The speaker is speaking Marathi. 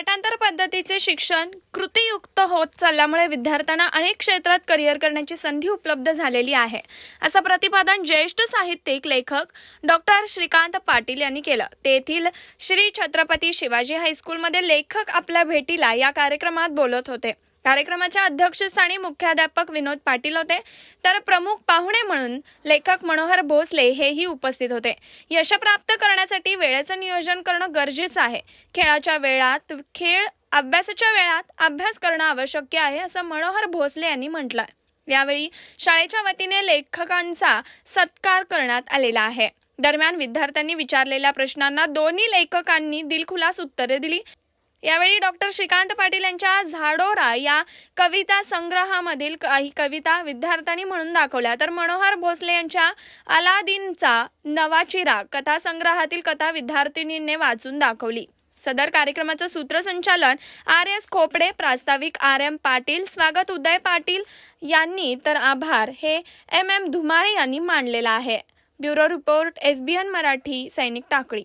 पाठांतर पद्धतीचे शिक्षण कृतीयुक्त होत चालल्यामुळे विद्यार्थ्यांना अनेक क्षेत्रात करिअर करण्याची संधी उपलब्ध झालेली आहे असं प्रतिपादन ज्येष्ठ साहित्यिक लेखक डॉक्टर श्रीकांत पाटील यांनी केलं तेथील श्री छत्रपती शिवाजी हायस्कूलमध्ये लेखक आपल्या भेटीला या कार्यक्रमात बोलत होते कार्यक्रमाच्या अध्यक्षस्थानी मुख्याध्यापक विनोद पाटील होते तर प्रमुख पाहुणे म्हणून लेखक मनोहर भोसले हेही उपस्थित होते यशप्राप्त करण्यासाठी वेळेचं नियोजन करणं गरजेचं आहे खेळाच्या वेळात खेळ अभ्यासाच्या वेळात अभ्यास करणं आवश्यक आहे असं मनोहर भोसले यांनी म्हटलं यावेळी शाळेच्या वतीने लेखकांचा सत्कार करण्यात आलेला आहे दरम्यान विद्यार्थ्यांनी विचारलेल्या प्रश्नांना दोन्ही लेखकांनी दिलखुलास उत्तरे दिली यावेळी डॉक्टर श्रीकांत पाटील यांच्या झाडोरा या कविता संग्रहामधील काही कविता विद्यार्थ्यांनी म्हणून दाखवल्या तर मनोहर भोसले यांच्या अलादीनचा नवा चिराग कथासंग्रहातील कथा विद्यार्थिनीने वाचून दाखवली सदर कार्यक्रमाचं सूत्रसंचालन आर एस खोपडे प्रास्ताविक आर एम पाटील स्वागत उदय पाटील यांनी तर आभार हे एम एम धुमाळे यांनी मांडलेलं आहे bureau report S B N Marathi सैनिक टाकळी